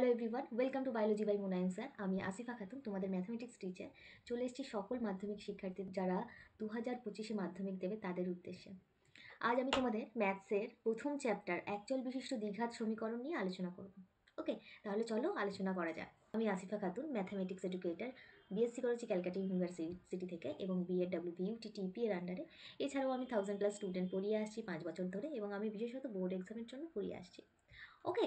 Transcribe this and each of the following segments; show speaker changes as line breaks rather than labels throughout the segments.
hello everyone welcome to biology by মোনায়ন sir আমি আসিফা খাতুন তোমাদের ম্যাথমেটিক্স টিচার চলে এসেছি সকল মাধ্যমিক শিক্ষার্থী যারা দু হাজার পঁচিশে মাধ্যমিক দেবে তাদের উদ্দেশ্যে আজ আমি তোমাদের ম্যাথসের প্রথম চ্যাপ্টার অ্যাকচুয়াল বিশিষ্ট দ্বিঘাত সমীকরণ নিয়ে আলোচনা করব ওকে তাহলে চলো আলোচনা করা যাক আমি Asifa Khatun mathematics educator BSc করেছি ক্যালকাটা ইউনিভার্সিটি থেকে এবং বিএড ডাব্লিউ বিউটি টিপি এর আন্ডারে এছাড়াও আমি থাউজেন্ড প্লাস স্টুডেন্ট পড়িয়ে আসছি পাঁচ বছর ধরে এবং আমি বিশেষত বোর্ড এক্সামের জন্য পড়িয়ে আসছি ওকে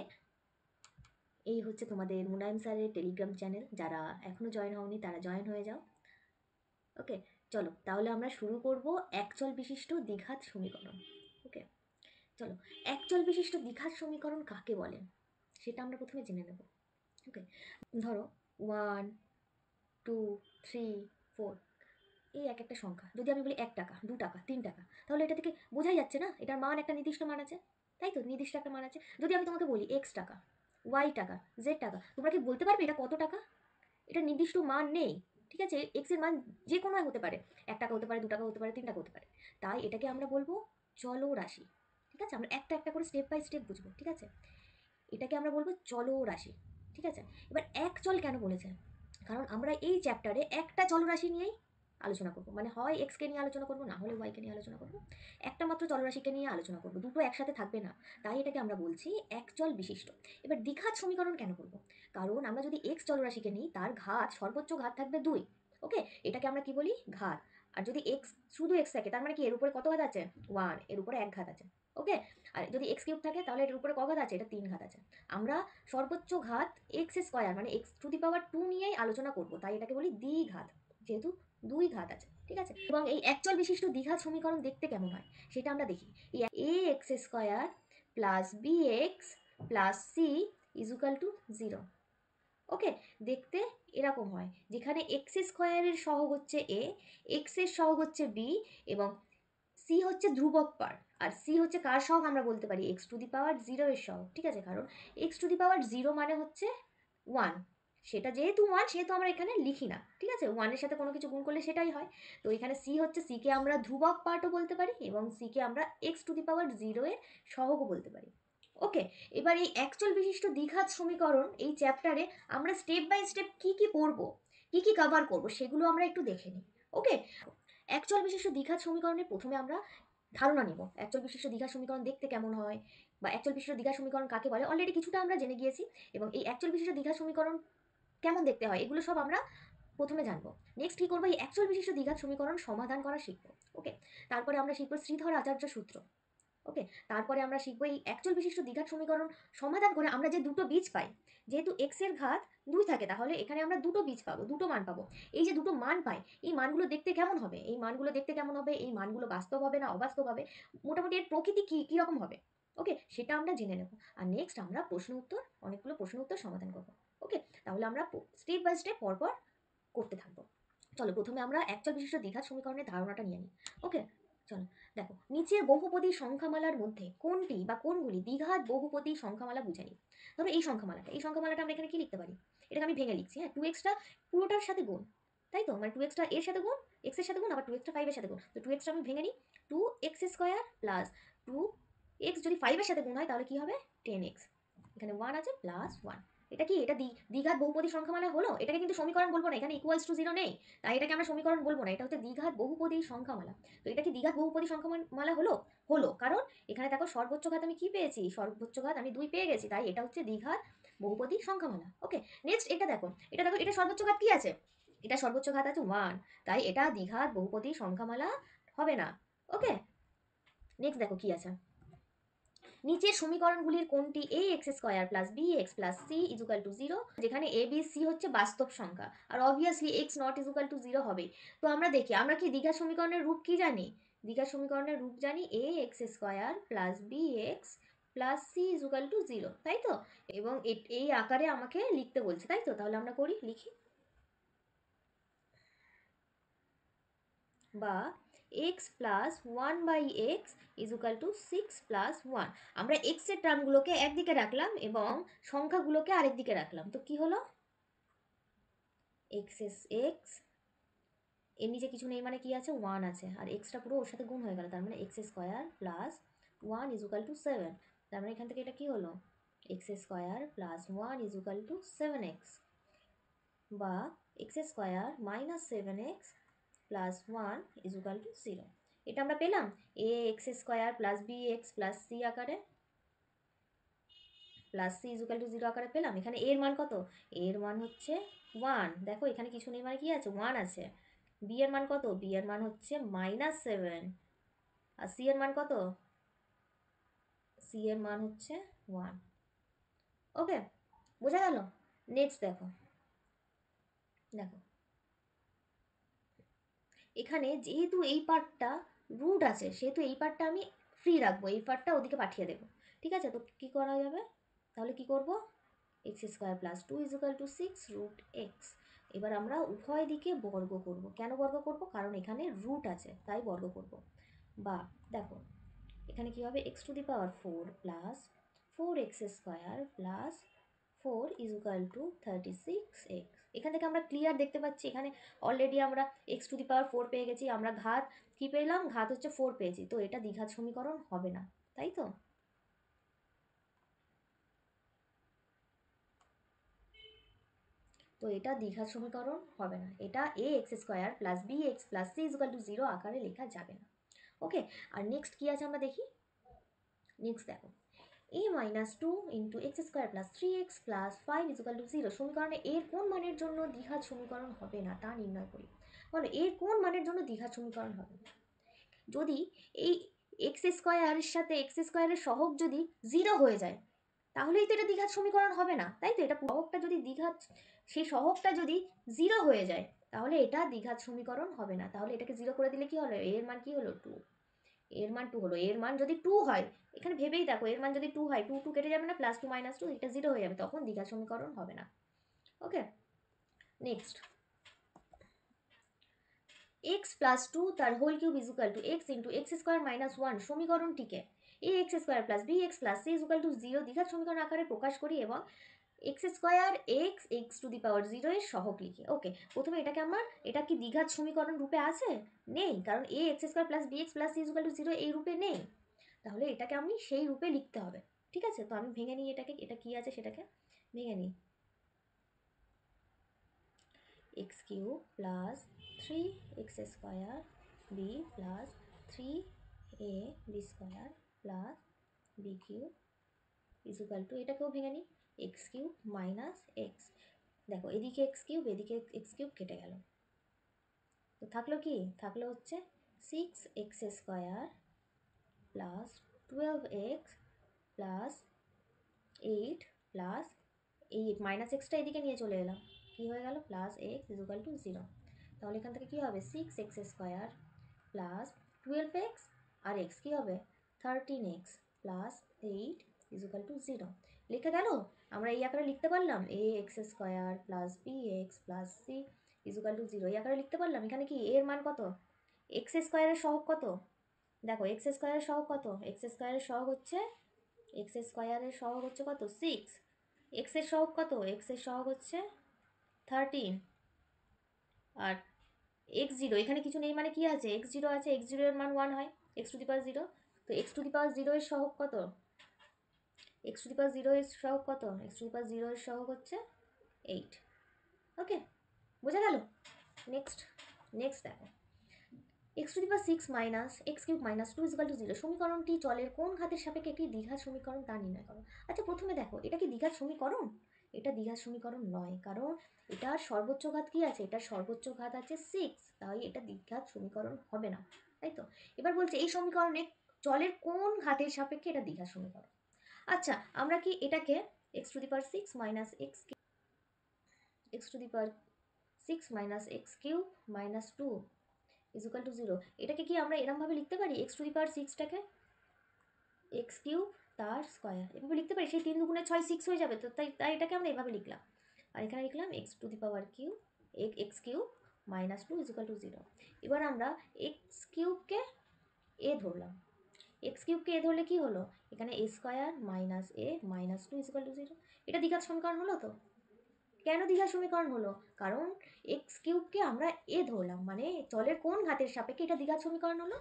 এই হচ্ছে তোমাদের মুনায়ম স্যারের টেলিগ্রাম চ্যানেল যারা এখনও জয়েন হওনি তারা জয়েন হয়ে যাও ওকে চলো তাহলে আমরা শুরু করব একচল বিশিষ্ট দ্বিঘাত সমীকরণ ওকে চলো একচল বিশিষ্ট দ্বিঘাত সমীকরণ কাকে বলে সেটা আমরা প্রথমে জেনে নেব ওকে ধরো ওয়ান টু থ্রি ফোর এই এক একটা সংখ্যা যদি আমি বলি এক টাকা দু টাকা তিন টাকা তাহলে এটা থেকে বোঝাই যাচ্ছে না এটার মান একটা নির্দিষ্ট মান আছে তাই তো নির্দিষ্ট একটা মান আছে যদি আমি তোমাকে বলি এক্স টাকা ওয়াই টাকা জেড টাকা তোমরা কি বলতে পারবে এটা কত টাকা এটা নির্দিষ্ট মান নেই ঠিক আছে এক্সের মান যে কোনো হতে পারে এক টাকা হতে পারে দু টাকা হতে পারে তিন টাকা হতে পারে তাই এটাকে আমরা বলবো চলরাশি ঠিক আছে আমরা একটা একটা করে স্টেপ বাই স্টেপ বুঝবো ঠিক আছে এটাকে আমরা বলবো চলরাশি ঠিক আছে এবার এক চল কেন বলেছে কারণ আমরা এই চ্যাপ্টারে একটা চলরাশি নিয়েই আলোচনা করবো মানে হয় এক্সকে নিয়ে আলোচনা করবো না হলে ওয়াইকে নিয়ে আলোচনা করবো একটা মাত্র চলরাশিকে নিয়ে আলোচনা করবো দুটো একসাথে থাকবে না তাই এটাকে আমরা বলছি এক চল বিশিষ্ট এবার দীঘাত সমীকরণ কেন করবো কারণ আমরা যদি এক্স চলরাশিকে নিই তার ঘাত সর্বোচ্চ ঘাত থাকবে দুই ওকে এটাকে আমরা কি বলি ঘাত আর যদি এক্স শুধু এক্স থাকে তার মানে কি এর উপরে কত ঘাত আছে ওয়ান এর উপরে এক ঘাত আছে ওকে আর যদি এক্স কিউব থাকে তাহলে এর উপরে কঘাত আছে এটা তিন ঘাত আছে আমরা সর্বোচ্চ ঘাত এক্স স্কোয়ার মানে x to the power two নিয়েই আলোচনা করব তাই এটাকে বলি দ্বিঘাত যেহেতু দুই ঘাত আছে ঠিক আছে এবং এই অ্যাকচুয়াল বিশিষ্ট দ্বিঘাত সমীকরণ দেখতে কেমন হয় সেটা আমরা দেখি এই a x square plus B x plus C equal to zero okay দেখতে এরকম হয় যেখানে এক্স স্কোয়ারের সহগ হচ্ছে এ এক্স এর সহগ হচ্ছে বি এবং সি হচ্ছে ধ্রুবক পার আর সি হচ্ছে কার সহগ আমরা বলতে পারি x to the power zero এর সহগ ঠিক আছে কারণ x to the power zero মানে হচ্ছে ওয়ান সেটা যেহেতু ওয়ান সেহেতু আমরা এখানে লিখি না ঠিক আছে ওয়ানের সাথে কোনো কিছু গুণ করলে সেটাই হয় তো এখানে সি হচ্ছে সিকে আমরা ধ্রুবক পার্টও বলতে পারি এবং সিকে আমরা x to the power zero এর সহগও বলতে পারি ওকে এবার এই অ্যাকচুয়াল বিশিষ্ট দীঘাত সমীকরণ এই চ্যাপ্টারে আমরা স্টেপ বাই স্টেপ কি কি পড়ব কি কি কভার করব সেগুলো আমরা একটু দেখে নিই ওকে অ্যাকচুয়াল বিশিষ্ট দীঘাত সমীকরণের প্রথমে আমরা ধারণা নেব অ্যাকচুয়াল বিশিষ্ট দীঘা সমীকরণ দেখতে কেমন হয় বা অ্যাকচুয়াল বিশিষ্ট দীঘা সমীকরণ কাকে বলে অলরেডি কিছুটা আমরা জেনে গিয়েছি এবং এই অ্যাকচুয়াল বিশিষ্ট দীঘা সমীকরণ কেমন দেখতে হয় এগুলো সব আমরা প্রথমে জানবো নেক্সট কী করবো এই অ্যাকচুয়াল বিশিষ্ট দ্বিঘাত সমীকরণ সমাধান করা শিখবো ওকে তারপরে আমরা শিখবো শ্রীধর আচার্য সূত্র ওকে তারপরে আমরা শিখবো এই অ্যাকচুয়াল বিশিষ্ট দ্বিঘাত সমীকরণ সমাধান করে আমরা যে দুটো বীজ পাই যেহেতু এক্সের ঘাত দুই থাকে তাহলে এখানে আমরা দুটো বীজ পাবো দুটো মান পাবো এই যে দুটো মান পাই এই মানগুলো দেখতে কেমন হবে এই মানগুলো দেখতে কেমন হবে এই মানগুলো বাস্তব হবে না অবাস্তব হবে মোটামুটি এর প্রকৃতি কী কীরকম হবে ওকে সেটা আমরা জেনে নেব আর নেক্সট আমরা প্রশ্ন উত্তর অনেকগুলো প্রশ্ন উত্তর সমাধান করবো ওকে তাহলে আমরা স্টেপ বাই স্টেপ পরপর করতে থাকবো চলো প্রথমে আমরা একচল বিশিষ্ট দীঘার সমীকরণের ধারণাটা নিয়ে নিই ওকে চলো দেখো নিচে বহুপদী সংখ্যামালার মধ্যে কোনটি বা কোনগুলি দ্বিঘাত বহুপদী সংখ্যামালা বুঝে নিই ধরো এই সংখ্যামালাটা এই সংখ্যামালাটা আমরা এখানে কি লিখতে পারি এটাকে আমি ভেঙে লিখছি হ্যাঁ টু এক্সটা পুরোটার সাথে গুণ তাই তো মানে টু এক্সটা এর সাথে গুণ এক্সের সাথে গুণ আবার টু এক্সটা ফাইভের সাথে গুণ তো টু এক্সটা আমি ভেঙে নিই two x square plus two x যদি ফাইভের সাথে গুণ হয় তাহলে কী হবে টেন এক্স এখানে ওয়ান আছে প্লাস ওয়ান এটা কি এটা দ্বিঘাত বহুপদী সংখ্যা মালা মানে হলো এটাকে কিন্তু সমীকরণ বলবো না এখানে ইকুয়ালস টু জিরো নেই তাই এটাকে আমরা সমীকরণ বলবো না এটা হচ্ছে দ্বিঘাত বহুপদী সংখ্যামালা তো এটা কি দ্বিঘাত বহুপদী সংখ্যামালা হলো হলো কারণ এখানে দেখো সর্বোচ্চ ঘাত আমি কি পেয়েছি সর্বোচ্চ ঘাত আমি দুই পেয়ে গেছি তাই এটা হচ্ছে দ্বিঘাত বহুপদী সংখ্যামালা ওকে নেক্সট এটা দেখো এটা দেখো এটা সর্বোচ্চ ঘাত কি আছে এটা সর্বোচ্চ ঘাত আছে ওয়ান তাই এটা দ্বিঘাত বহুপদী সংখ্যামালা হবে না ওকে নেক্সট দেখো কি আছে নিচের সমীকরণগুলির কোনটি a x square plus B x plus C equal to zero যেখানে এ বি সি হচ্ছে বাস্তব সংখ্যা আর obviously x not equal to zero হবে তো আমরা দেখি আমরা কি দীঘা সমীকরণের রূপ কি জানি দীঘা সমীকরণের রূপ জানি a x square plus B x plus C equal to zero তাই তো এবং এই আকারে আমাকে লিখতে বলছে তাই তো তাহলে আমরা করি লিখি বা x plus one by x is equal to six plus one আমরা এক্সের টার্মগুলোকে একদিকে রাখলাম এবং সংখ্যাগুলোকে আরেক দিকে রাখলাম তো কি হলো এক্স এস এক্স এর নিচে কিছু নেই মানে কি আছে ওয়ান আছে আর এক্সটা পুরো ওর সাথে গুণ হয়ে গেল তার মানে x square plus one is equal to seven তার মানে এখান থেকে এটা কি হলো x square plus one is equal to seven x বা x square minus seven x plus one equal to zero এটা আমরা পেলাম a x square plus B x plus c আকারে plus C equal to zero আকারে পেলাম এখানে এর মান কত এর মান হচ্ছে ওয়ান দেখো এখানে কিছু নেই মানে কি আছে ওয়ান আছে বি এর মান কত বি এর মান হচ্ছে মাইনাস সেভেন আর সি এর মান কত সি এর মান হচ্ছে ওয়ান ওকে বোঝা গেল নেক্সট দেখো দেখো এখানে যেহেতু এই পার্টটা রুট আছে সেহেতু এই পার্টটা আমি ফ্রি রাখবো এই পার্টটা ওদিকে পাঠিয়ে দেবো ঠিক আছে তো কী করা যাবে তাহলে কি করব x square plus two is equal to six root x এবার আমরা উভয় দিকে বর্গ করব কেন বর্গ করব কারণ এখানে রুট আছে তাই বর্গ করব বা দেখো এখানে কী হবে x to the power four plus four x square plus four is equal to thirty six x এখান থেকে আমরা ক্লিয়ার দেখতে পাচ্ছি এখানে অলরেডি আমরা x to the power four পেয়ে গেছি আমরা ঘাত কী পেলাম ঘাত হচ্ছে ফোর পেয়েছি তো এটা দ্বিঘাত সমীকরণ হবে না তাই তো তো এটা দ্বিঘাত সমীকরণ হবে না এটা a x square plus B x plus c equal to zero আকারে লেখা যাবে না ওকে আর নেক্সট কী আছে আমরা দেখি নেক্সট দেখো a minus two into x square plus three x plus five equal to zero সমীকরণে এর কোন মানের জন্য দ্বিঘাত সমীকরণ হবে না তা নির্ণয় করি বলো এর কোন মানের জন্য দ্বিঘাত সমীকরণ হবে না যদি এই এক্স স্কোয়ারের সাথে এক্স স্কোয়ারের সহগ যদি জিরো হয়ে যায় তাহলেই তো এটা দ্বিঘাত সমীকরণ হবে না তাই তো এটা সহগটা যদি দ্বিঘাত সেই সহগটা যদি জিরো হয়ে যায় তাহলে এটা দ্বিঘাত সমীকরণ হবে না তাহলে এটাকে জিরো করে দিলে কি হলো এর মান কি হলো টু এর মান টু হলো এর মান যদি টু হয় এখানে ভেবেই দেখো এর মান যদি টু হয় টু টু কেটে যাবে না প্লাস টু মাইনাস টু এটা জিরো হয়ে যাবে তখন দ্বিঘাত সমীকরণ হবে না okay next x plus two তার whole cube is equal to x into x square minus one সমীকরণটিকে a x square plus B x plus c is equal to zero দ্বিঘাত সমীকরণ আকারে প্রকাশ করি এবং x square x x to the power zero এর সহক লিখি ওকে প্রথমে এটাকে আমার এটা কি দ্বিঘাত সমীকরণ রূপে আছে নেই কারণ a x square plus B x plus c is equal to zero এই রূপে নেই তাহলে এটাকে আমি সেই রূপে লিখতে হবে ঠিক আছে তো আমি ভেঙে নিই এটাকে এটা কি আছে সেটাকে ভেঙে নিই x cube plus three x square b plus three a b square plus b cube is equal to এটাকেও ভেঙে নিই এক্স কিউব মাইনাস এক্স দেখো এদিকে এক্স কিউব এদিকে এক্স কিউব কেটে গেল তো থাকলো কি থাকলো হচ্ছে six x square plus twelve x plus eight plus eight minus এক্সটা এদিকে নিয়ে চলে এলাম কী হয়ে গেল plus x equal to zero তাহলে এখান থেকে কী হবে six x square plus twelve x আর এক্স কী হবে thirteen x plus eight equal to zero লিখে গেল আমরা এই আকারে লিখতে পারলাম a x square plus B x plus C equal to zero এই আকারে লিখতে পারলাম এখানে কি এর মান কত এক্স স্কোয়ারের সহগ কত দেখো এক্স স্কোয়ারের সহগ কত এক্স স্কোয়ারের সহগ হচ্ছে এক্স স্কোয়ারের সহগ হচ্ছে কত সিক্স এক্সের সহগ কত এক্সের সহগ হচ্ছে থার্টিন আর এক্স জিরো এখানে কিছু নেই মানে কি আছে এক্স জিরো আছে এক্স জিরো এর মান ওয়ান হয় x to the power zero তো x to the power zero এর সহগ কত x to the power zero এর সহগ কত x to the power zero এর সহগ হচ্ছে এইট ওকে বোঝা গেল নেক্সট নেক্সট দেখো x to the power six minus x cube minus two is equal to zero সমীকরণটি চলের কোন ঘাতের সাপেক্ষে একটি দ্বিঘাত সমীকরণ তা নির্ণয় করো আচ্ছা প্রথমে দেখো এটা কি দীঘার সমীকরণ এটা দীঘার সমীকরণ নয় কারণ এটার সর্বোচ্চ ঘাত কি আছে এটার সর্বোচ্চ ঘাত আছে সিক্স তাই এটা দ্বিঘাত সমীকরণ হবে না তাই তো এবার বলছে এই সমীকরণে চলের কোন ঘাতের সাপেক্ষে এটা দীঘার সমীকরণ আচ্ছা আমরা কি এটাকে x to the power six minus x x to the power six minus x cube minus two is equal to zero এটাকে কি আমরা এরমভাবে লিখতে পারি এক্স টু দি পাওয়ার সিক্সটাকে এক্স কিউব তার স্কোয়ার এভাবে লিখতে পারি সেই তিন দুগুণে ছয় সিক্স হয়ে যাবে তো তাই তাই এটাকে আমরা এভাবে লিখলাম আর এখানে লিখলাম x to the power cube x cube minus two is equal to zero এবার আমরা এক্স কিউবকে এ ধরলাম এক্স কিউবকে এ ধরলে কী হলো এখানে a square minus A minus two is equal to zero এটা দীঘার সমীকরণ হলো তো কেন দ্বিঘা সমীকরণ হলো কারণ এক্স কিউবকে আমরা এ ধরলাম মানে চলের কোন ঘাতের সাপেক্ষে এটা দ্বিঘাত সমীকরণ হলো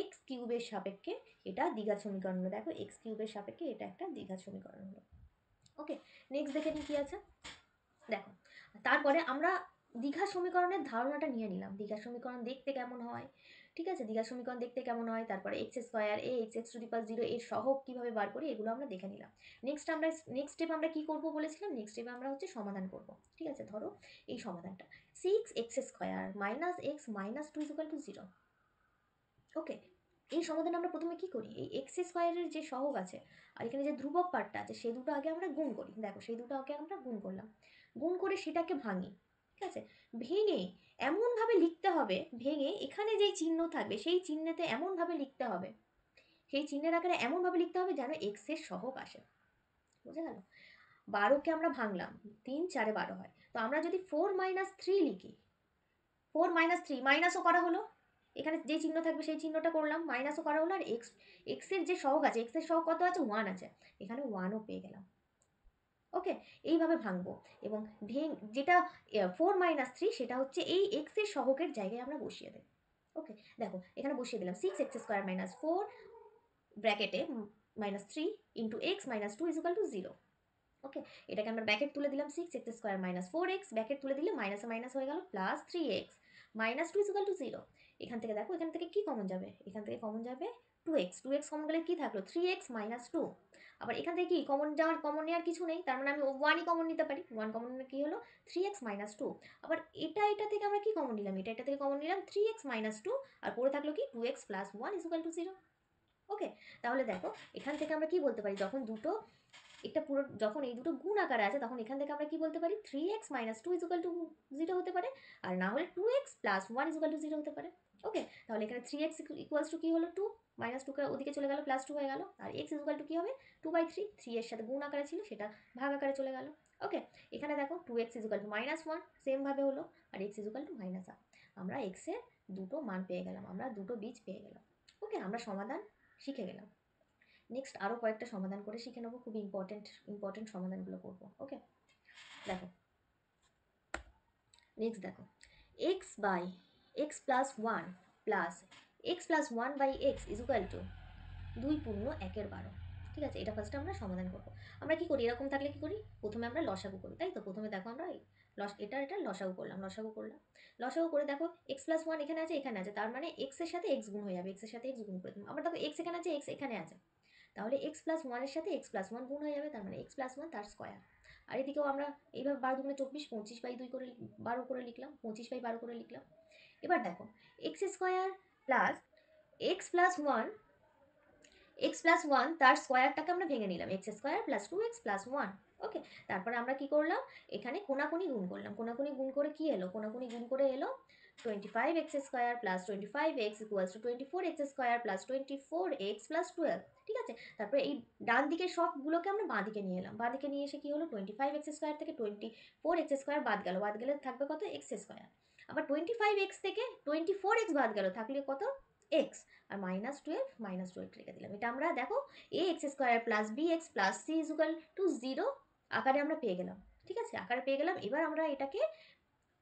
এক্স কিউবের সাপেক্ষে এটা দ্বিঘাত সমীকরণ হলো দেখো এক্স কিউবের সাপেক্ষে এটা একটা দ্বিঘাত সমীকরণ হলো ওকে নেক্সট দেখে নিই কী আছে দেখো তারপরে আমরা দ্বিঘাত সমীকরণের ধারণাটা নিয়ে নিলাম দ্বিঘাত সমীকরণ দেখতে কেমন হয় ঠিক আছে দীঘা সমীকরণ দেখতে কেমন হয় তারপরে এক্স স্কোয়ার এ x x to the power zero এর সহগ কীভাবে বার করি এগুলো আমরা দেখে নিলাম নেক্সট আমরা নেক্সট স্টেপ আমরা কী করবো বলেছিলাম নেক্সট স্টেপে আমরা হচ্ছে সমাধান করব ঠিক আছে ধরো এই সমাধানটা six x square minus x minus two equal to zero okay এই সমাধান আমরা প্রথমে কি করি এই এক্স স্কোয়ারের যে সহগ আছে আর এখানে যে ধ্রুবক পার্টটা আছে সেই দুটো আগে আমরা গুণ করি দেখো সেই দুটো আগে আমরা গুণ করলাম গুণ করে সেটাকে ভাঙি আছে ভেঙে এমনভাবে লিখতে হবে ভেঙে এখানে যেই চিহ্ন থাকবে সেই চিহ্নেতে এমনভাবে লিখতে হবে সেই চিহ্নের আকারে এমনভাবে লিখতে হবে যেন এক্সের সহগ আসে বুঝে গেল বারোকে আমরা ভাঙলাম তিন চারে বারো হয় তো আমরা যদি ফোর মাইনাস থ্রি লিখি ফোর মাইনাস থ্রি মাইনাসও করা হলো এখানে যে চিহ্ন থাকবে সেই চিহ্নটা করলাম মাইনাসও করা হলো আর এক্স এক্সের যে সহগ আছে এক্সের সহগ কত আছে ওয়ান আছে এখানে ওয়ানও পেয়ে গেলাম ওকে এইভাবে ভাঙবো এবং ভেঙ যেটা ফোর মাইনাস থ্রি সেটা হচ্ছে এই এক্সের সহকের জায়গায় আমরা বসিয়ে দেব ওকে দেখো এখানে বসিয়ে দিলাম six x square minus four ব্র্যাকেটে minus three into x minus two is to zero okay এটাকে আমরা ব্র্যাকেট তুলে দিলাম six x square minus four x bracket তুলে দিলে মাইনাস মাইনাস হয়ে গেল plus three x minus two is equal to zero এখান থেকে দেখো এখান থেকে কি কমন যাবে এখান থেকে কমন যাবে two x two x common গেলে কী থাকলো থ্রি এক্স মাইনাস টু আবার এখান থেকে কি কমন যাওয়ার কমন নেওয়ার কিছু নেই তার মানে আমি ওয়ানই কমন নিতে পারি ওয়ান কমন কী হলো থ্রি এক্স মাইনাস টু আবার এটা এটা থেকে আমরা কি কমন নিলাম এটা এটা থেকে কমন নিলাম থ্রি এক্স মাইনাস টু আর পড়ে থাকলো কি two x plus one equal to zero okay তাহলে দেখো এখান থেকে আমরা কি বলতে পারি যখন দুটো এটা পুরো যখন এই দুটো গুণ আকারে আছে তখন এখান থেকে আমরা কি বলতে পারি three x minus two equal to zero হতে পারে আর না হলে two x plus one equal to zero হতে পারে ওকে তাহলে এখানে থ্রি এক্স ইকুয়ালস টু কী হলো টু মাইনাস টুকে ওদিকে চলে গেল প্লাস টু হয়ে গেল আর এক্স ইজুকাল টু কী হবে টু বাই থ্রি থ্রি এর সাথে গুণ আকারে ছিল সেটা ভাগ আকারে চলে গেল ওকে এখানে দেখো two x equal to minus one সেমভাবে হলো আর x equal to minus half আমরা এক্সের দুটো মান পেয়ে গেলাম আমরা দুটো বীজ পেয়ে গেলাম ওকে আমরা সমাধান শিখে গেলাম নেক্সট আরও কয়েকটা সমাধান করে শিখে নেবো খুব ইম্পর্টেন্ট ইম্পর্টেন্ট সমাধানগুলো করবো ওকে দেখো নেক্সট দেখো x by x plus one plus x plus one by x is equal to দুই পূর্ণ একের বারো ঠিক আছে এটা ফার্স্টে আমরা সমাধান করবো আমরা কি করি এরকম থাকলে কি করি প্রথমে আমরা লসাগু করি তাই তো প্রথমে দেখো আমরা লস এটা এটা লসাগু করলাম লসাগু করলাম লসাগু করে দেখো এক্স প্লাস ওয়ান এখানে আছে এখানে আছে তার মানে এক্সের সাথে এক্স গুণ হয়ে যাবে এক্সের সাথে এক্স গুণ করে দেবো আবার দেখো এক্স এখানে আছে এক্স এখানে আছে তাহলে এক্স প্লাস ওয়ানের সাথে এক্স প্লাস ওয়ান গুণ হয়ে যাবে তার মানে এক্স প্লাস ওয়ান তার স্কোয়ার আর এদিকেও আমরা এইভাবে বারো দুগুণে চব্বিশ পঁচিশ বাই দুই করে বারো করে লিখলাম পঁচিশ বাই বারো করে লিখলাম এবার দেখো x square plus x plus one x plus one তার স্কোয়ারটাকে আমরা ভেঙে নিলাম x square plus two x plus one okay তারপরে আমরা কি করলাম এখানে কোনাকুনি গুণ করলাম কোনাকুনি গুণ করে কি এলো কোনাকুনি গুণ করে এলো twenty five x square plus twenty five x equals to twenty four x square plus twenty four x plus twelve ঠিক আছে তারপরে এই ডান দিকের সবগুলোকে আমরা বাঁ দিকে নিয়ে এলাম বাঁ দিকে নিয়ে এসে কী হলো টোয়েন্টি ফাইভ এক্স স্কোয়ার থেকে টোয়েন্টি ফোর এক্স স্কোয়ার বাদ গেল বাদ গেলে থাকবে কত এক্স স্কোয়ার আবার টোয়েন্টি ফাইভ এক্স থেকে টোয়েন্টি ফোর এক্স বাদ গেল থাকলে কত এক্স আর মাইনাস টুয়েলভ মাইনাস টুয়েলভ লিখে দিলাম এটা আমরা দেখো এ x square plus B x plus C equal to zero আকারে আমরা পেয়ে গেলাম ঠিক আছে আকারে পেয়ে গেলাম এবার আমরা এটাকে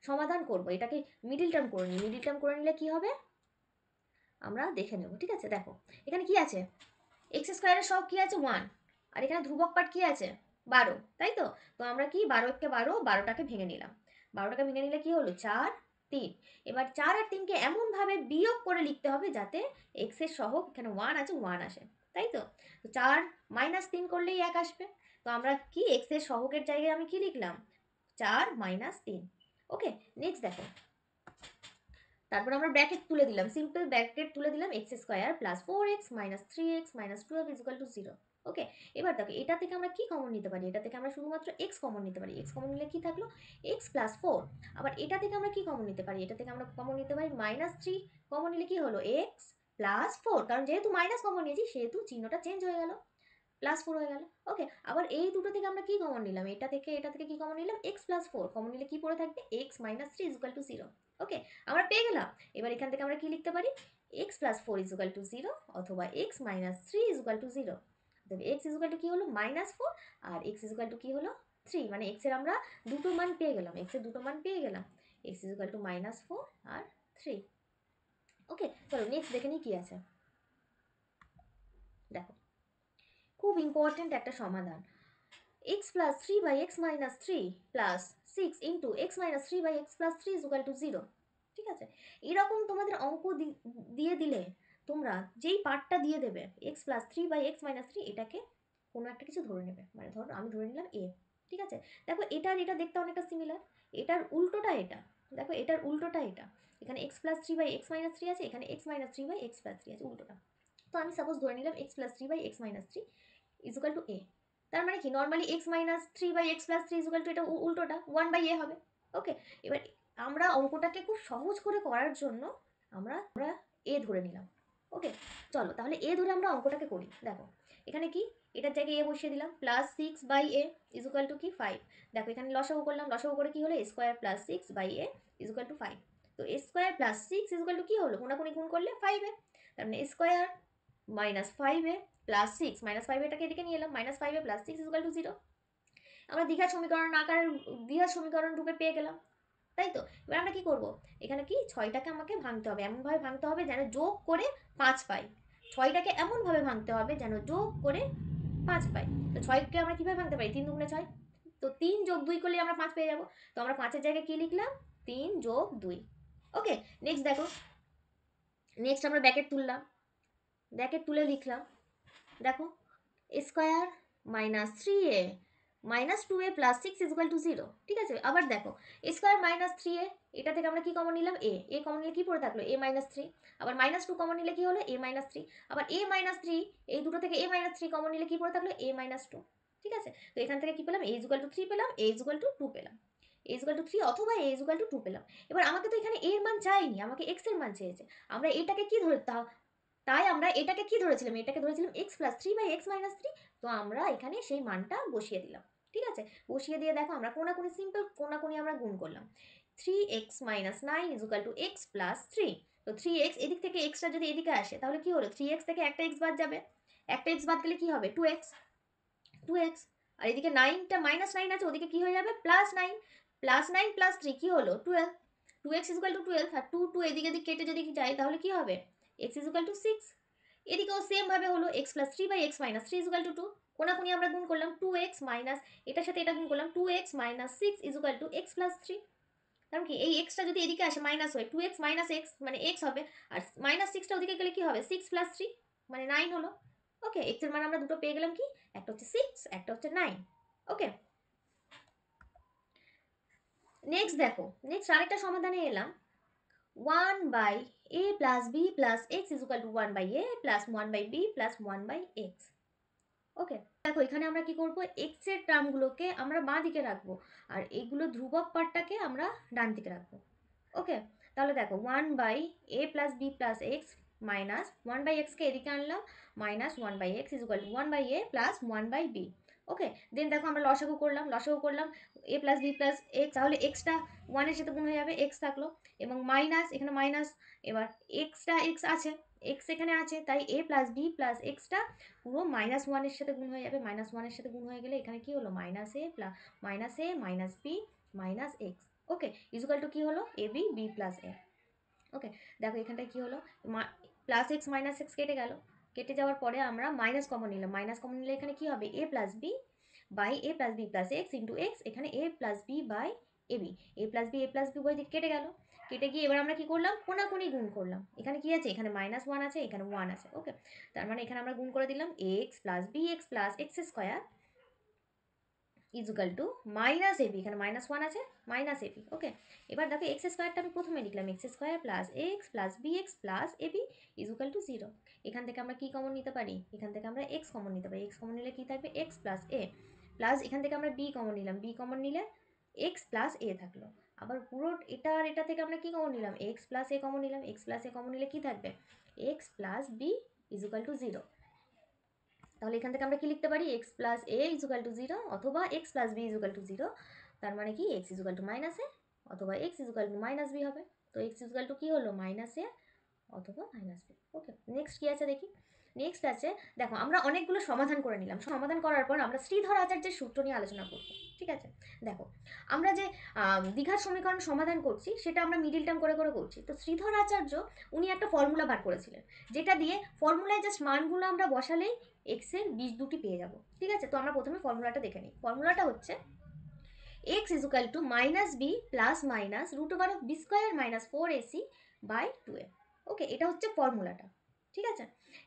সমাধান করব এটাকে মিডিল টার্ম করে নিই মিডিল টার্ম করে নিলে কি হবে আমরা দেখে নেব ঠিক আছে দেখো এখানে কি আছে এক্স স্কোয়ারের সব কি আছে ওয়ান আর এখানে ধ্রুবক পাট কি আছে বারো তাই তো তো আমরা কি বারো একটা বারো বারোটাকে ভেঙে নিলাম বারোটাকে ভেঙে নিলে কি হলো চার তিন এবার চার আর তিনকে এমনভাবে বিয়োগ করে লিখতে হবে যাতে এক্সের সহ এখানে ওয়ান আছে ওয়ান আসে তাই তো চার মাইনাস তিন করলেই এক আসবে তো আমরা কি এক্সের সহকের জায়গায় আমি কি লিখলাম চার মাইনাস তিন ওকে নেক্সট দেখো তারপর আমরা ব্র্যাকেট তুলে দিলাম সিম্পল ব্র্যাকেট তুলে দিলাম x square plus four x minus three x minus twelve is equal to zero okay এবার দেখো এটা থেকে আমরা কি কমন নিতে পারি এটা থেকে আমরা শুধুমাত্র এক্স কমন নিতে পারি এক্স কমন নিলে কি থাকলো এক্স প্লাস ফোর আবার এটা থেকে আমরা কি কমন নিতে পারি এটা থেকে আমরা কমন নিতে পারি মাইনাস থ্রি কমন নিলে কি হলো এক্স প্লাস ফোর কারণ যেহেতু মাইনাস কমন নিয়েছি সেহেতু চিহ্নটা চেঞ্জ হয়ে গেল প্লাস ফোর হয়ে গেল ওকে আবার এই দুটো থেকে আমরা কি কমন নিলাম এটা থেকে এটা থেকে কি কমন নিলাম এক্স প্লাস ফোর কমন নিলে কি পড়ে থাকবে x minus three is equal to zero okay আমরা পেয়ে গেলাম এবার এখান থেকে আমরা কি লিখতে পারি x plus four is equal to zero অথবা x minus three is equal to zero তবে এক্স ইজুকাল টু কী হলো মাইনাস ফোর আর এক্স ইজুকাল টু কী হলো থ্রি মানে এক্সের আমরা দুটো মান পেয়ে গেলাম এক্সের দুটো মান পেয়ে গেলাম x equal to minus four আর থ্রি ওকে চলো নেক্সট দেখে নিই কী আছে দেখো খুব ইম্পর্ট্যান্ট একটা সমাধান x plus three by x minus three plus six into x minus 3 by x plus 3 is equal to 0 ঠিক আছে এরকম তোমাদের অঙ্ক দিয়ে দিলে তোমরা যেই পার্টটা দিয়ে দেবে x plus three by x minus three এটাকে কোনো একটা কিছু ধরে নেবে মানে ধরো আমি ধরে নিলাম এ ঠিক আছে দেখো এটা এটা দেখতে অনেকটা সিমিলার এটার উল্টোটা এটা দেখো এটার উল্টোটা এটা এখানে x plus three by x minus three আছে এখানে x minus three by x plus three আছে উল্টোটা তো আমি সাপোজ ধরে নিলাম x plus three by x minus three is equal to a তার মানে কি normally x minus three by x plus three is equal to এটা উল্টোটা ওয়ান বাই এ হবে ওকে এবার আমরা অঙ্কটাকে খুব সহজ করে করার জন্য আমরা আমরা এ ধরে নিলাম ওকে চলো তাহলে এ ধরে আমরা অঙ্কটাকে করি দেখো এখানে কি এটার জায়গায় এ বসিয়ে দিলাম plus six by a is equal to কি ফাইভ দেখো এখানে লসাও করলাম লসাও করে কি হলো এ square plus six by a is equal to five তো a square plus six is to কী হলো কোনাকুনি গুণ করলে ফাইভে তার মানে স্কোয়ার মাইনাস ফাইভে প্লাস সিক্স মাইনাস ফাইভ এটাকে এদিকে নিয়ে এলাম মাইনাস ফাইভে plus six is equal to zero আমরা দীঘার সমীকরণ আকারের দীঘার সমীকরণ রূপে পেয়ে গেলাম তাই তো এবার আমরা কি করব এখানে কি ছয়টাকে আমাকে ভাঙতে হবে এমনভাবে ভাঙতে হবে যেন যোগ করে পাঁচ পাই ছয়টাকে এমনভাবে ভাঙতে হবে যেন যোগ করে পাঁচ পাই তো ছয়কে আমরা কীভাবে ভাঙতে পারি তিন দুগুণে ছয় তো তিন যোগ দুই করলে আমরা পাঁচ পেয়ে যাবো তো আমরা পাঁচের জায়গায় কী লিখলাম তিন যোগ দুই ওকে নেক্সট দেখো নেক্সট আমরা ব্যাকেট তুললাম ব্যাকেট তুলে লিখলাম দেখো square minus three a minus two a plus six is equal to zero ঠিক আছে আবার দেখো স্কোয়ার মাইনাস থ্রি এ এটা থেকে আমরা কি কমন নিলাম এ এ কমন নিলে কি পড়ে থাকলো এ মাইনাস থ্রি আবার মাইনাস টু কমন নিলে কি হলো এ মাইনাস থ্রি আবার এ মাইনাস থ্রি এই দুটো থেকে এ মাইনাস থ্রি কমন নিলে কি পড়ে থাকলো এ মাইনাস টু ঠিক আছে তো এখান থেকে কি পেলাম এ ইজুয়াল টু থ্রি পেলাম এ ইজুয়াল টু টু পেলাম এ ইজুয়াল টু থ্রি অথবা এ ইজুয়াল টু টু পেলাম এবার আমাকে তো এখানে এর মান চাইনি আমাকে এক্স এর মান চেয়েছে আমরা এটাকে কী ধরে তাই আমরা এটাকে কি ধরেছিলাম এটাকে ধরেছিলাম x plus three by x minus three তো আমরা এখানে সেই মানটা বসিয়ে দিলাম ঠিক আছে বসিয়ে দিয়ে দেখো আমরা কোনাকুনি সিম্পল কোনাকুনি আমরা গুণ করলাম three x minus nine is equal to x plus three তো থ্রি এক্স এদিক থেকে এক্সটা যদি এদিকে আসে তাহলে কি হলো থ্রি এক্স থেকে একটা এক্স বাদ যাবে একটা এক্স বাদ গেলে কি হবে টু এক্স টু এক্স আর এদিকে নাইনটা মাইনাস নাইন আছে ওদিকে কি হয়ে যাবে plus nine plus nine plus three কী হলো twelve two x equal to twelve আর টু টু এদিকে এদিকে কেটে যদি যাই তাহলে কি হবে এক্স ইজুকাল টু সিক্স এদিকেও সেমভাবে হলো x plus three by x minus three is equal to two কোনাকুনি আমরা গুণ করলাম টু এক্স মাইনাস এটার সাথে এটা গুণ করলাম two x minus six is equal to x plus three কারণ কি এই এক্সটা যদি এদিকে আসে মাইনাস হয় টু এক্স মাইনাস এক্স মানে এক্স হবে আর মাইনাস সিক্সটা ওদিকে গেলে কি হবে সিক্স প্লাস থ্রি মানে নাইন হলো ওকে এক্সের মানে আমরা দুটো পেয়ে গেলাম কি একটা হচ্ছে সিক্স একটা হচ্ছে নাইন ওকে নেক্সট দেখো নেক্সট আরেকটা সমাধানে এলাম one by A plus B plus x is equal to one by A plus one by b plus one by x okay দেখো এখানে আমরা কি করব এক্স এর টার্মগুলোকে আমরা বাঁ দিকে রাখবো আর এইগুলো ধ্রুবক পার্টটাকে আমরা ডান দিকে রাখবো ওকে তাহলে দেখো one by A plus B plus x minus one by এক্সকে এদিকে আনলাম minus one by x is equal one by A plus one by b okay then দেখো আমরা লসাগু করলাম লসাগু করলাম a plus B plus x তাহলে এক্সটা ওয়ানের সাথে গুণ হয়ে যাবে এক্স থাকলো এবং মাইনাস এখানে মাইনাস এবার এক্সটা এক্স আছে এক্স এখানে আছে তাই এ প্লাস বি প্লাস এক্সটা পুরো মাইনাস ওয়ানের সাথে গুণ হয়ে যাবে মাইনাস ওয়ানের সাথে গুণ হয়ে গেলে এখানে কি হলো minus A plus minus A minus B minus X okay equal to কী হলো A B B plus A okay দেখো এখানটায় কী হলো প্লাস এক্স মাইনাস এক্স কেটে গেল কেটে যাওয়ার পরে আমরা মাইনাস কমন নিলাম মাইনাস কমন নিলে এখানে কী হবে A plus B by A plus B plus X into X এখানে A plus B by A B A plus B A plus B বই দিকে কেটে গেল কেটে গিয়ে এবার আমরা কি করলাম কোনাকুনি গুণ করলাম এখানে কি আছে এখানে মাইনাস ওয়ান আছে এখানে ওয়ান আছে ওকে তার মানে এখানে আমরা গুণ করে দিলাম X plus B x plus X square equal to minus AB এখানে মাইনাস ওয়ান আছে মাইনাস এবি ওকে এবার দেখো এক্স স্কোয়ারটা আমি প্রথমে লিখলাম X square plus x plus B x plus AB equal to zero এখান থেকে আমরা কি কমন নিতে পারি এখান থেকে আমরা এক্স কমন নিতে পারি এক্স কমন নিলে কী থাকবে এক্স প্লাস এ প্লাস এখান থেকে আমরা বি কমন নিলাম বি কমন নিলে এক্স প্লাস এ থাকলো আবার পুরো এটা আর এটা থেকে আমরা কী কমন নিলাম এক্স প্লাস এ কমন নিলাম এক্স প্লাস এ কমন নিলে কী থাকবে X plus B equal to zero তাহলে এখান থেকে আমরা কি লিখতে পারি x plus A equal to zero অথবা X plus B equal to zero তার মানে কি X equal to minus A অথবা X equal to minus B হবে তো এক্স ইজুকাল টু কী হলো মাইনাস এ অথবা মাইনাস বি ওকে নেক্সট কী আছে দেখি নেক্সট আছে দেখো আমরা অনেকগুলো সমাধান করে নিলাম সমাধান করার পর আমরা শ্রীধর আচার্যের সূত্র নিয়ে আলোচনা করব ঠিক আছে দেখো আমরা যে দীঘার সমীকরণ সমাধান করছি সেটা আমরা মিডিল টার্ম করে করে করছি তো শ্রীধর আচার্য উনি একটা ফর্মুলা বার করেছিলেন যেটা দিয়ে ফর্মুলায় জাস্ট মানগুলো আমরা বসালেই এক্সের বীজ দুটি পেয়ে যাব ঠিক আছে তো আমরা প্রথমে ফর্মুলাটা দেখে নিই ফর্মুলাটা হচ্ছে X is equal to minus B plus minus root over of B square minus four AC by two A okay এটা হচ্ছে ফর্মুলাটা ঠিক আছে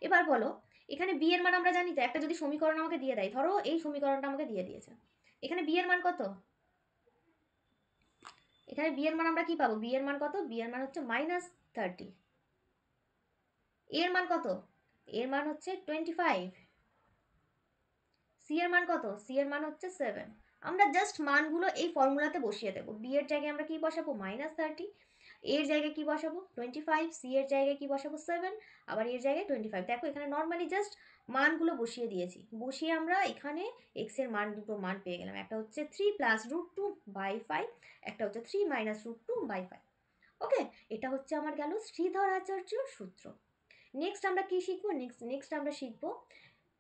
এবার বলো এখানে বি এর মান আমরা জানি তো একটা যদি সমীকরণ আমাকে দিয়ে দেয় ধরো এই সমীকরণটা আমাকে দিয়ে দিয়েছে এখানে বি এর মান কত এখানে বি এর মান আমরা কি পাবো বি এর মান কত বি এর মান হচ্ছে মাইনাস থার্টি এর মান কত এর মান হচ্ছে টোয়েন্টি ফাইভ সি এর মান কত সি এর মান হচ্ছে সেভেন আমরা জাস্ট মানগুলো এই ফর্মুলাতে বসিয়ে দেবো বি এর জায়গায় আমরা কি বসাবো মাইনাস থার্টি এর জায়গায় কি বসাবো টোয়েন্টি ফাইভ সি এর জায়গায় কি বসাবো সেভেন আবার এর জায়গায় টোয়েন্টি ফাইভ দেখো এখানে নর্মালি জাস্ট মানগুলো বসিয়ে দিয়েছি বসিয়ে আমরা এখানে এক্স এর মান দুটো মান পেয়ে গেলাম একটা হচ্ছে three plus root two by five একটা হচ্ছে three minus root two by five okay এটা হচ্ছে আমার গেল শ্রীধর আচার্য সূত্র নেক্সট আমরা কি শিখবো নেক্সট নেক্সট আমরা শিখবো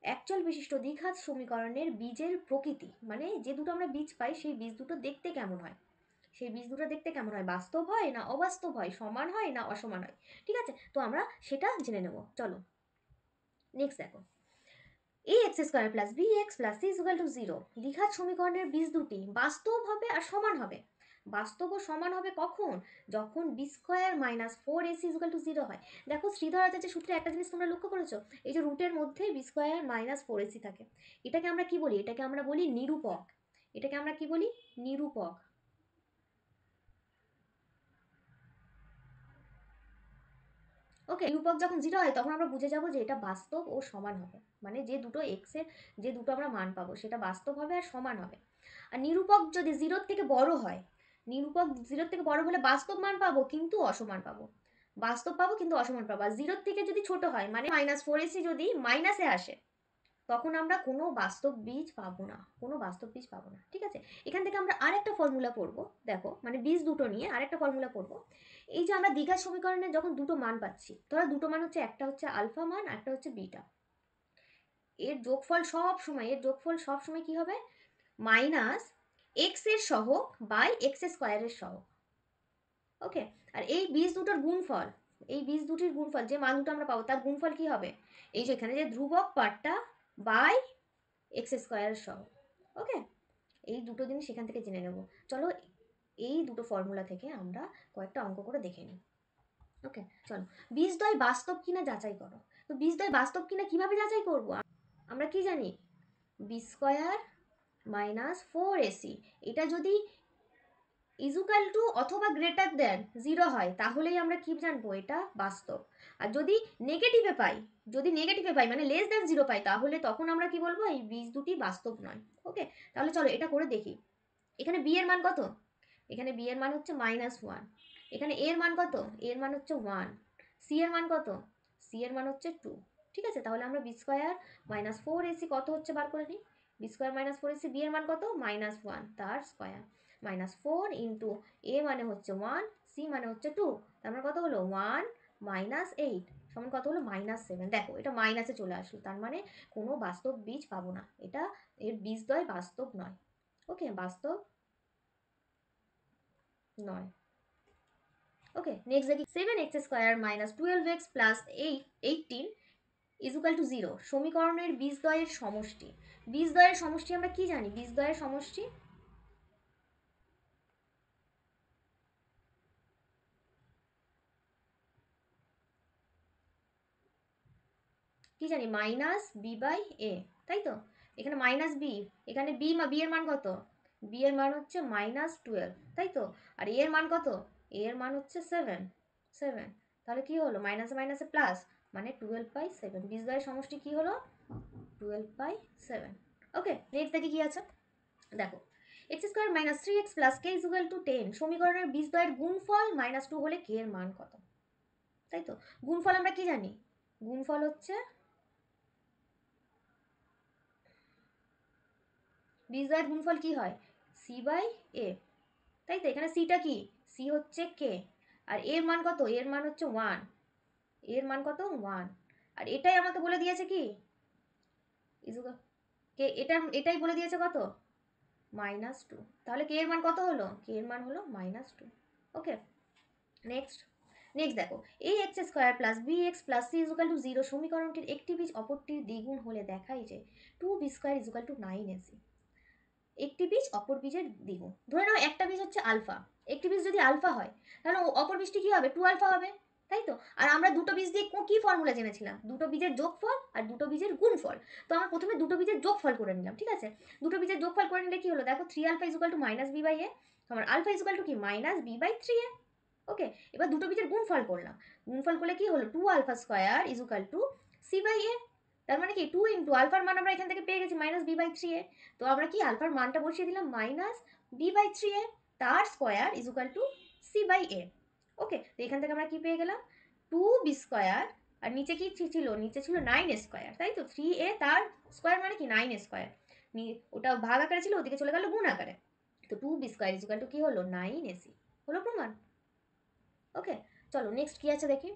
অ্যাকচুয়াল বিশিষ্ট দ্বিঘাত সমীকরণের বীজের প্রকৃতি মানে যে দুটো আমরা বীজ পাই সেই বীজ দুটো দেখতে কেমন হয় সেই বীজ দুটো দেখতে কেমন হয় বাস্তব হয় না অবাস্তব হয় সমান হয় না অসমান হয় ঠিক আছে তো আমরা সেটা জেনে নেব চলো নেক্সট দেখো এ x square plus B x plus C equal to zero দীঘার সমীকরণের বীজ দুটি বাস্তব হবে আর সমান হবে বাস্তব সমান হবে কখন যখন B square minus four AC equal to zero হয় দেখো শ্রীধর আচার্যের সূত্রে একটা জিনিস তোমরা লক্ষ্য করেছো এই যে রুটের মধ্যে B square minus four AC থাকে এটাকে আমরা কি বলি এটাকে আমরা বলি নিরূপক এটাকে আমরা কি বলি নিরূপক ওকে রূপক যখন জিরো হয় তখন আমরা বুঝে যাবো যে এটা বাস্তব ও সমান হবে মানে যে দুটো এক্সের যে দুটো আমরা মান পাবো সেটা বাস্তব হবে আর সমান হবে আর নিরূপক যদি জিরোর থেকে বড় হয় নিরূপক জিরোর থেকে বড় হলে বাস্তব মান পাবো কিন্তু অসমান পাবো বাস্তব পাবো কিন্তু অসমান পাবো আর জিরোর থেকে যদি ছোট হয় মানে মাইনাস ফোর এসি যদি মাইনাসে আসে তখন আমরা কোনো বাস্তব বীজ পাবো না কোনো বাস্তব বীজ পাবো না ঠিক আছে এখান থেকে আমরা আরেকটা ফর্মুলা পড়বো দেখো মানে বীজ দুটো নিয়ে আরেকটা ফর্মুলা পড়বো এই যে আমরা দীঘার সমীকরণে যখন দুটো মান পাচ্ছি ধরো দুটো মান হচ্ছে একটা হচ্ছে আলফা মান একটা হচ্ছে বিটা এর যোগফল সব সময় এর যোগফল সব সময় কি হবে মাইনাস এক্স এর সহগ বাই এক্স স্কোয়ারের সহ ওকে আর এই বীজ দুটোর গুণফল এই বীজ দুটির গুণফল যে মান দুটো আমরা পাবো তার গুণফল কি হবে এই যে এখানে যে ধ্রুবক পার্টটা বাই এক্স স্কোয়ারের সহ ওকে এই দুটো জিনিস এখান থেকে জেনে নেব চলো এই দুটো ফর্মুলা থেকে আমরা কয়েকটা অঙ্ক করে দেখে নিই ওকে চলো বীজদ্বয় বাস্তব কিনা যাচাই করো তো বীজদ্বয় বাস্তব কিনা কিভাবে যাচাই করব আমরা কি জানি B square minus four AC এটা যদি ইজুকাল টু অথবা গ্রেটার দেন জিরো হয় তাহলেই আমরা কি জানবো এটা বাস্তব আর যদি নেগেটিভে পাই যদি নেগেটিভে পাই মানে লেস দ্যান জিরো পাই তাহলে তখন আমরা কি বলবো এই বীজ দুটি বাস্তব নয় ওকে তাহলে চলো এটা করে দেখি এখানে বি এর মান কত এখানে বি এর মান হচ্ছে মাইনাস ওয়ান এখানে এর মান কত এর মান হচ্ছে ওয়ান সি এর মান কত সি এর মান হচ্ছে টু ঠিক আছে তাহলে আমরা B square minus four AC কত হচ্ছে বার করে নিই B square minus four AC B এর মান কত মাইনাস ওয়ান তার square minus four into A মানে হচ্ছে ওয়ান সি মানে হচ্ছে টু তার মানে কত হলো ওয়ান মাইনাস এইট সমান কত হলো মাইনাস সেভেন দেখো এটা মাইনাসে চলে আসলো তার মানে কোনো বাস্তব বীজ পাবো না এটা এর বীজদ্বয় বাস্তব নয় ওকে বাস্তব নয় ওকে নেক্সট দেখি seven X square minus twelve x plus eight equal to zero সমীকরণের বীজদ্বয়ের সমষ্টি বীজদ্বয়ের সমষ্টি আমরা কি জানি বীজদ্বয়ের সমষ্টি কি জানি মাইনাস বি বাই এ তাই তো এখানে মাইনাস বি এখানে বি মা বি এর মান কত বি এর মান হচ্ছে মাইনাস টুয়েলভ তাই তো আর এর মান কত এর মান হচ্ছে সেভেন সেভেন তাহলে কি হলো মাইনাসে মাইনাসে প্লাস মানে টুয়েলভ বাই সেভেন বীজদ্বয়ের সমষ্টি কি হলো twelve by seven okay next দেখি কি আছে দেখো x square minus three x plus K equal to ten সমীকরণের বীজদ্বয়ের গুণফল মাইনাস টু হলে কে এর মান কত তাই তো গুণফল আমরা কি জানি গুণফল হচ্ছে বিজয়ের গুণফল কি হয় সি বাই এ তাই তো এখানে সিটা কি সি হচ্ছে কে আর এর মান কত এর মান হচ্ছে ওয়ান এর মান কত ওয়ান আর এটাই আমাকে বলে দিয়েছে কি কে এটা এটাই বলে দিয়েছে কত মাইনাস টু তাহলে কে এর মান কত হলো কে এর মান হলো minus two okay next next দেখো এই X square plus B x plus C equal to zero সমীকরণটির একটি বীজ অপরটির দ্বিগুণ হলে দেখাই যে two B square equal to nine AC একটি বীজ অপর বীজের দ্বিগুণ ধরে নাও একটা বীজ হচ্ছে আলফা একটি বীজ যদি আলফা হয় তাহলে অপর বীজটি কী হবে টু আলফা হবে তাই তো আর আমরা দুটো বীজ দিয়ে কী ফর্মুলা জেনেছিলাম দুটো বীজের যোগফল আর দুটো বীজের গুণফল তো আমরা প্রথমে দুটো বীজের যোগফল করে নিলাম ঠিক আছে দুটো বীজের যোগফল করে নিলে কী হলো দেখো three alpha equal to minus B by A আমার আলফা ইজুকাল টু কি minus B by three A okay এবার দুটো বীজের গুণফল করলাম গুণফল করলে কী হলো two alpha square equal to C by A তার মানে কি টু ইন্টু আলফার মান আমরা এখান থেকে পেয়ে গেছি minus B by three A তো আমরা কি আলফার মানটা বসিয়ে দিলাম minus B by three A তার square is equal to C by A okay তো এখান থেকে আমরা কি পেয়ে গেলাম টু বি স্কোয়ার আর নিচে কি ছিল নিচে ছিল নাইন এ স্কোয়ার তাই তো থ্রি এ তার স্কোয়ার মানে কি নাইন স্কোয়ার ওটা ভাগ আকারে ছিল ওদিকে চলে গেল গুণ আকারে তো two B square is equal to কী হলো নাইন এসি হলো প্রমাণ ওকে চলো নেক্সট কী আছে দেখি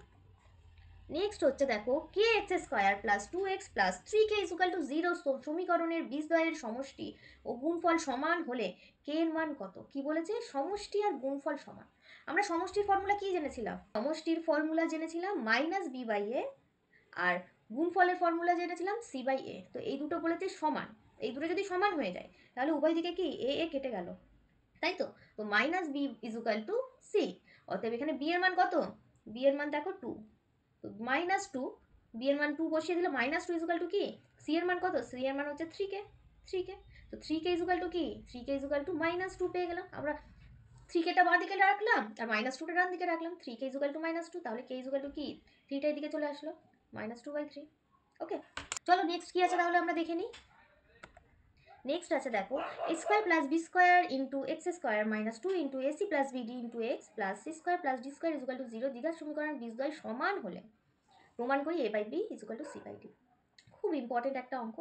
নেক্সট হচ্ছে দেখো K X square plus two x plus three K equal to zero সমীকরণের বীজদ্বয়ের সমষ্টি ও গুণফল সমান হলে কে এর মান কত কি বলেছে সমষ্টি আর গুণফল সমান আমরা সমষ্টির ফর্মুলা কি জেনেছিলাম সমষ্টির ফর্মুলা জেনেছিলাম মাইনাস বি বাই এ আর গুণফলের ফর্মুলা জেনেছিলাম সি বাই এ তো এই দুটো বলেছে সমান এই দুটো যদি সমান হয়ে যায় তাহলে উভয় দিকে কি এ এ কেটে গেল তাই তো তো minus B equal to C অতএব এখানে বি এর মান কত বি এর মান দেখো টু মাইনাস টু বি এর মান টু বসিয়ে দিলে মাইনাস টু ইজুকাল টু কি সি এর মান কত সি এর মান হচ্ছে থ্রি কে থ্রি কে তো থ্রি কে ইজুকাল টু কি three K equal to minus two পেয়ে গেলাম আমরা থ্রি কেটা বাঁ দিকে রাখলাম আর মাইনাস টুটা ডান দিকে রাখলাম three K equal to minus two তাহলে কে ইজুকাল টু কি থ্রিটা এদিকে চলে আসলো minus two by three okay চলো নেক্সট কী আছে তাহলে আমরা দেখে নিই নেক্সট আছে দেখো x square plus B square into x square minus two into AC plus BD into X plus C square plus D square equal to zero দীঘার সমীকরণ বিদ্যয় সমান হলে প্রমাণ করি A by B equal to C by D খুব important একটা অঙ্ক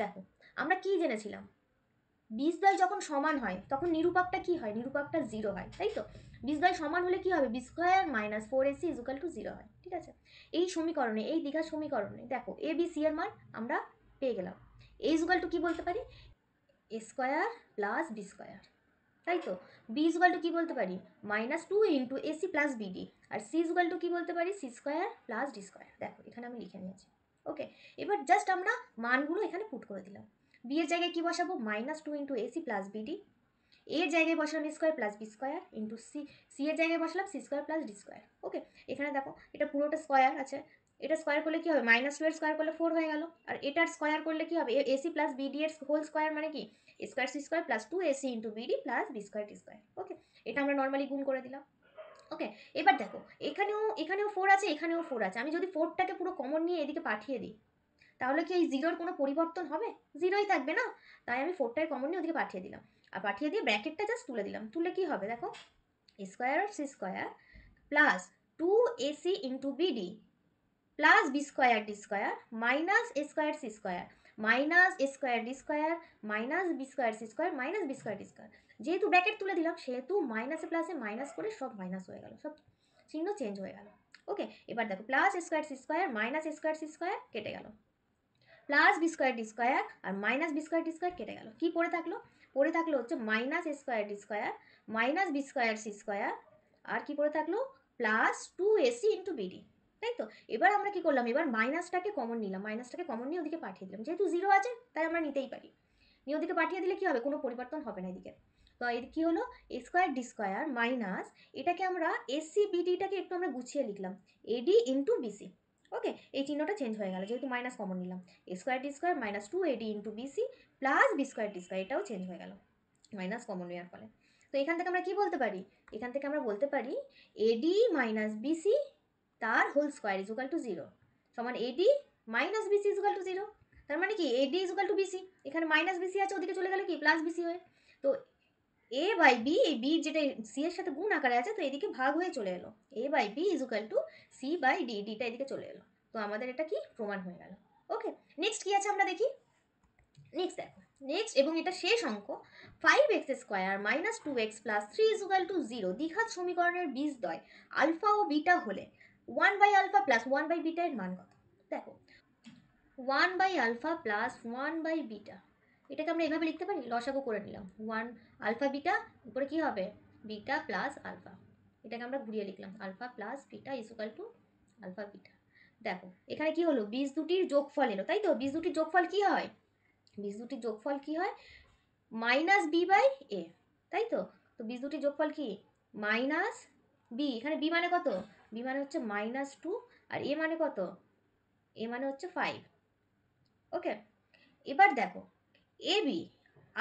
দেখো আমরা কি জেনেছিলাম বিষদ্বয় যখন সমান হয় তখন নিরূপকটা কি হয় নিরূপকটা জিরো হয় তাই তো বিষদ্বয় সমান হলে কি হবে B square minus four AC equal to zero হয় ঠিক আছে এই সমীকরণে এই দীঘার সমীকরণে দেখো এ বি সি এর মান আমরা পেয়ে গেলাম এই ইজুগাল টু কী বলতে পারি A square plus B square তাই তো বি ইজুগাল টু কী বলতে পারি minus two into AC plus BD আর সি ইজুগাল টু কী বলতে পারি C square plus D square দেখো এখানে আমি লিখে নিয়েছি ওকে এবার জাস্ট আমরা মানগুলো এখানে পুট করে দিলাম বি এর জায়গায় কী বসাবো minus two into AC plus BD এর জায়গায় বসালাম A square plus B square into C C এর জায়গায় বসালাম C square plus D square okay এখানে দেখো এটা পুরোটা স্কোয়ার আছে এটা স্কোয়ার করলে কি হবে মাইনাস টু এর স্কোয়ার করলে ফোর হয়ে গেল আর এটার স্কোয়ার করলে কি হবে এসি প্লাস বিডি এর হোল স্কোয়ার মানে কি square C square plus two AC into BD plus B square D square okay এটা আমরা নর্মালি গুণ করে দিলাম ওকে এবার দেখো এখানেও এখানেও ফোর আছে এখানেও ফোর আছে আমি যদি ফোরটাকে পুরো কমন নিয়ে এদিকে পাঠিয়ে দিই তাহলে কি এই জিরোর কোনো পরিবর্তন হবে জিরোই থাকবে না তাই আমি ফোরটাকে কমন নিয়ে ওদিকে পাঠিয়ে দিলাম আর পাঠিয়ে দিয়ে ব্র্যাকেটটা জাস্ট তুলে দিলাম তুলে কি হবে দেখো square C square plus two AC into BD plus B square D square minus A square C square minus A square D square minus B square C square minus B square D square যেহেতু bracket তুলে দিলাম সেহেতু মাইনাসে প্লাসে minus করে সব minus হয়ে গেল সব চিহ্ন চেঞ্জ হয়ে গেল ওকে এবার দেখো plus square C square minus square C square কেটে গেল plus B square D square আর minus B square D square কেটে গেল কী পড়ে থাকলো পড়ে থাকলো হচ্ছে minus square D square minus B square C square আর কি পড়ে থাকলো plus two AC into BD তাই তো এবার আমরা কি করলাম এবার মাইনাসটাকে কমন নিলাম মাইনাসটাকে কমন নিয়ে ওদিকে পাঠিয়ে দিলাম যেহেতু জিরো আছে তাই আমরা নিতেই পারি নিয়ে ওদিকে পাঠিয়ে দিলে কি হবে কোনো পরিবর্তন হবে না এদিকে তো এর কী হলো এ স্কোয়ার ডি স্কোয়ার মাইনাস এটাকে আমরা এসি বিডিটাকে একটু আমরা গুছিয়ে লিখলাম এডি ইন্টু বিসি ওকে এই চিহ্নটা চেঞ্জ হয়ে গেল যেহেতু মাইনাস কমন নিলাম A square D square minus two AD into BC plus B square D square এটাও চেঞ্জ হয়ে গেল মাইনাস কমন নেওয়ার ফলে তো এখান থেকে আমরা কি বলতে পারি এখান থেকে আমরা বলতে পারি এডি মাইনাস বিসি তার whole square is to zero সমান AD minus BC is to zero তার মানে কি এডি ইজ টু বিসি এখানে মাইনাস বিসি আছে ওদিকে চলে গেলে কি প্লাস বিসি হয়ে তো এ বাই বি এই বি যেটা সি এর সাথে গুণ আকারে আছে তো এদিকে ভাগ হয়ে চলে এলো A by B is to C by D ডিটা এদিকে চলে এলো তো আমাদের এটা কি প্রমাণ হয়ে গেল ওকে নেক্সট কি আছে আমরা দেখি নেক্সট দেখো নেক্সট এবং এটা শেষ অঙ্ক five x square minus two x plus three is to zero দীঘাত সমীকরণের বীজ দয় আলফা ও বিটা হলে one by alpha plus one by beta এর মান কত দেখো one by alpha plus one by beta এটাকে আমরা এভাবে লিখতে পারি লসাগু করে নিলাম ওয়ান আলফা বিটা উপরে কী হবে বিটা প্লাস আলফা এটাকে আমরা ঘুরিয়ে লিখলাম alpha plus beta equal to alpha beta দেখো এখানে কি হলো বীজ দুটির যোগফল এলো তাই তো বীজ দুটির যোগফল কি হয় বীজ দুটির যোগফল কি হয় মাইনাস বি বাই এ তাই তো তো বীজ দুটির যোগফল কি মাইনাস বি এখানে বি মানে কত বি মানে হচ্ছে মাইনাস টু আর এ মানে কত এ মানে হচ্ছে ফাইভ ওকে এবার দেখো A B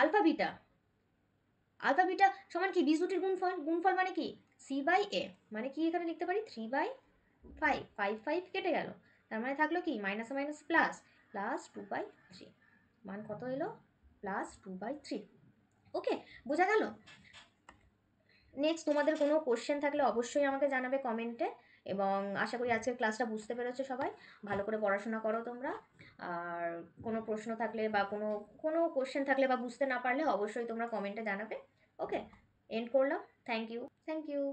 alpha beta alpha beta সমান কি বিজুটির দুটির গুণফল গুণফল মানে কি সি বাই এ মানে কি এখানে লিখতে পারি three by five five five কেটে গেল তার মানে থাকলো কি minus minus plus plus two by three মান কত এলো plus two by three okay বোঝা গেল নেক্সট তোমাদের কোনো কোশ্চেন থাকলে অবশ্যই আমাকে জানাবে কমেন্টে এবং আশা করি আজকের ক্লাসটা বুঝতে পেরেছো সবাই ভালো করে পড়াশোনা করো তোমরা আর কোনো প্রশ্ন থাকলে বা কোনো কোনো কোশ্চেন থাকলে বা বুঝতে না পারলে অবশ্যই তোমরা কমেন্টে জানাবে ওকে এন্ড করলাম থ্যাংক ইউ থ্যাংক ইউ